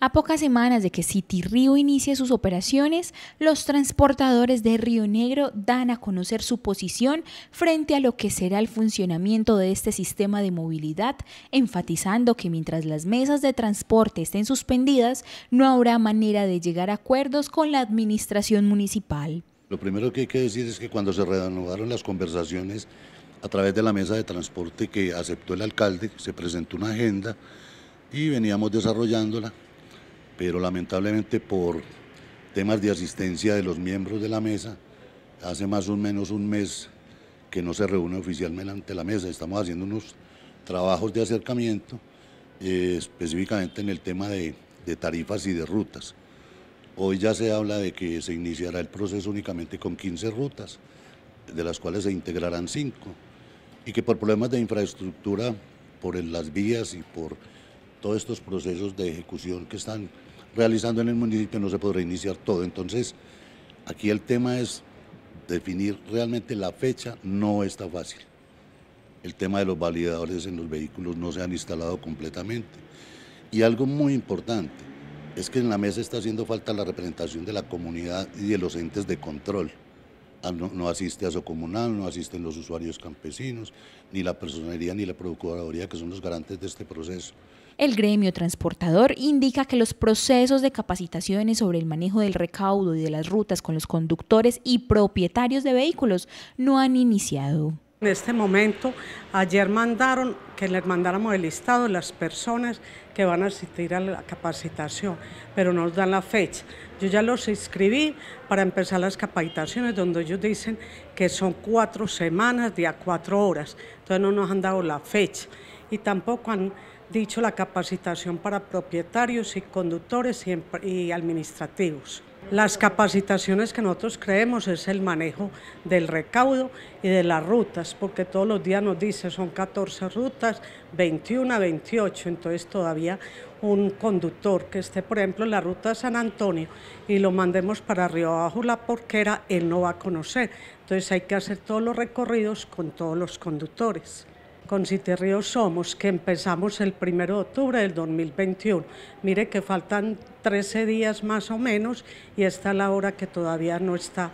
A pocas semanas de que City Río inicie sus operaciones, los transportadores de Río Negro dan a conocer su posición frente a lo que será el funcionamiento de este sistema de movilidad, enfatizando que mientras las mesas de transporte estén suspendidas, no habrá manera de llegar a acuerdos con la administración municipal. Lo primero que hay que decir es que cuando se reanudaron las conversaciones a través de la mesa de transporte que aceptó el alcalde, se presentó una agenda y veníamos desarrollándola pero lamentablemente por temas de asistencia de los miembros de la mesa, hace más o menos un mes que no se reúne oficialmente ante la mesa, estamos haciendo unos trabajos de acercamiento, eh, específicamente en el tema de, de tarifas y de rutas. Hoy ya se habla de que se iniciará el proceso únicamente con 15 rutas, de las cuales se integrarán 5, y que por problemas de infraestructura, por las vías y por todos estos procesos de ejecución que están realizando en el municipio no se podrá iniciar todo. Entonces, aquí el tema es definir realmente la fecha, no está fácil. El tema de los validadores en los vehículos no se han instalado completamente. Y algo muy importante es que en la mesa está haciendo falta la representación de la comunidad y de los entes de control. Ah, no, asiste a su comunal, no asisten los usuarios campesinos, ni la personería ni la procuraduría, que son los garantes de este proceso. El gremio transportador indica que los procesos de capacitaciones sobre el manejo del recaudo y de las rutas con los conductores y propietarios de vehículos no han iniciado. En este momento, ayer mandaron que les mandáramos el listado de las personas que van a asistir a la capacitación, pero no nos dan la fecha. Yo ya los inscribí para empezar las capacitaciones, donde ellos dicen que son cuatro semanas, a cuatro horas. Entonces no nos han dado la fecha y tampoco han dicho la capacitación para propietarios y conductores y, administrativos. Las capacitaciones que nosotros creemos es el manejo del recaudo y de las rutas, porque todos los días nos dice son 14 rutas, 21 28, entonces todavía un conductor que esté, por ejemplo, en la ruta de San Antonio y lo mandemos para Río Abajo La Porquera, él no va a conocer. Entonces hay que hacer todos los recorridos con todos los conductores. Con Ríos Somos, que empezamos el 1 de octubre del 2021. Mire que faltan 13 días más o menos y está la hora que todavía no está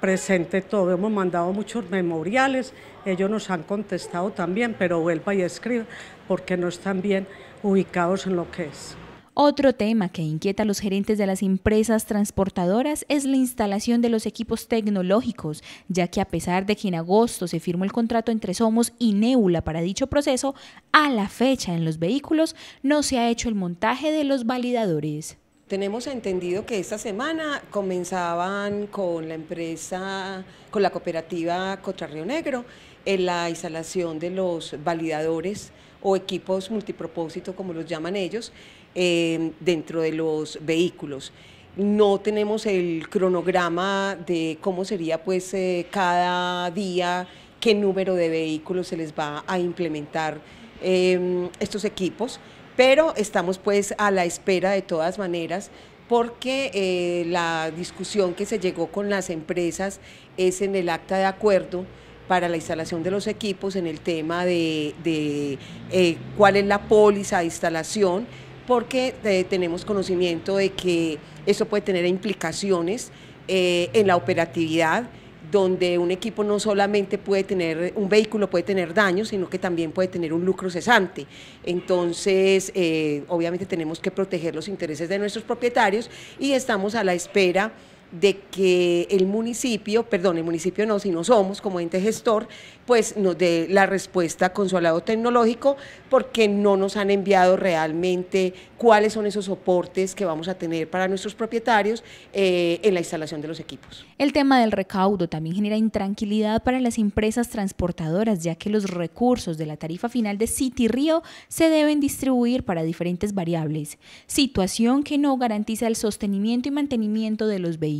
presente todo. Hemos mandado muchos memoriales, ellos nos han contestado también, pero vuelva y escriba porque no están bien ubicados en lo que es. Otro tema que inquieta a los gerentes de las empresas transportadoras es la instalación de los equipos tecnológicos, ya que a pesar de que en agosto se firmó el contrato entre Somos y Neula para dicho proceso, a la fecha en los vehículos no se ha hecho el montaje de los validadores. Tenemos entendido que esta semana comenzaban con la empresa, con la cooperativa Contra Río Negro, la instalación de los validadores o equipos multipropósito, como los llaman ellos, Em, dentro de los vehículos. No tenemos el cronograma de cómo sería pues eh, cada día, qué número de vehículos se les va a implementar em, estos equipos, pero estamos pues a la espera de todas maneras porque eh, la discusión que se llegó con las empresas es en el acta de acuerdo para la instalación de los equipos en el tema de, eh, cuál es la póliza de instalación porque eh, tenemos conocimiento de que eso puede tener implicaciones eh, en la operatividad donde un equipo no solamente puede tener, un vehículo puede tener daños, sino que también puede tener un lucro cesante. Entonces, eh, obviamente tenemos que proteger los intereses de nuestros propietarios y estamos a la espera de que el municipio, perdón, el municipio no, sino somos como ente gestor, pues nos dé la respuesta con su lado tecnológico, porque no nos han enviado realmente cuáles son esos soportes que vamos a tener para nuestros propietarios eh, en la instalación de los equipos. El tema del recaudo también genera intranquilidad para las empresas transportadoras, ya que los recursos de la tarifa final de City Río se deben distribuir para diferentes variables, situación que no garantiza el sostenimiento y mantenimiento de los vehículos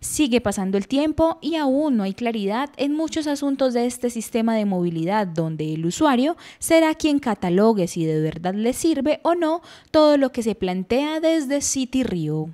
Sigue pasando el tiempo y aún no hay claridad en muchos asuntos de este sistema de movilidad donde el usuario será quien catalogue si de verdad le sirve o no todo lo que se plantea desde City Rio.